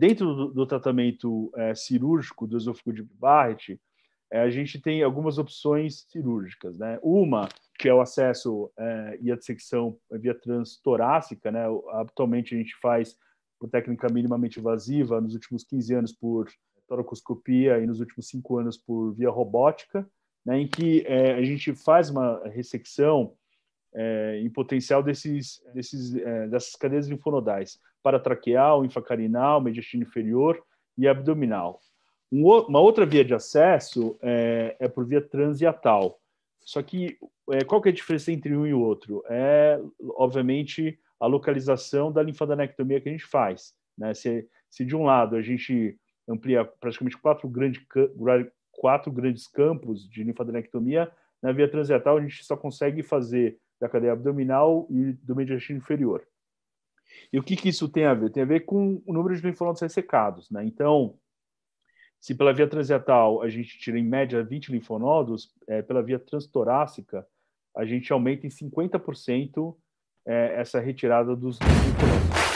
Dentro do, do tratamento é, cirúrgico do esôfago de Barrett, é, a gente tem algumas opções cirúrgicas. Né? Uma, que é o acesso é, e a dissecção via transtorácica. Né? Atualmente a gente faz por técnica minimamente invasiva, nos últimos 15 anos por toracoscopia e nos últimos 5 anos por via robótica, né? em que é, a gente faz uma ressecção é, em potencial desses, desses, é, dessas cadeias linfonodais paratraqueal, infacarinal, mediastino inferior e abdominal. Um, uma outra via de acesso é, é por via transiatal. Só que é, qual que é a diferença entre um e o outro? É, obviamente, a localização da linfadenectomia que a gente faz. Né? Se, se de um lado a gente amplia praticamente quatro, grande, quatro grandes campos de linfadenectomia, na via transetal, a gente só consegue fazer da cadeia abdominal e do mediastino inferior. E o que, que isso tem a ver? Tem a ver com o número de linfonodos ressecados. Né? Então, se pela via transetal a gente tira em média 20 linfonodos, é, pela via transtorácica a gente aumenta em 50% é, essa retirada dos linfonodos.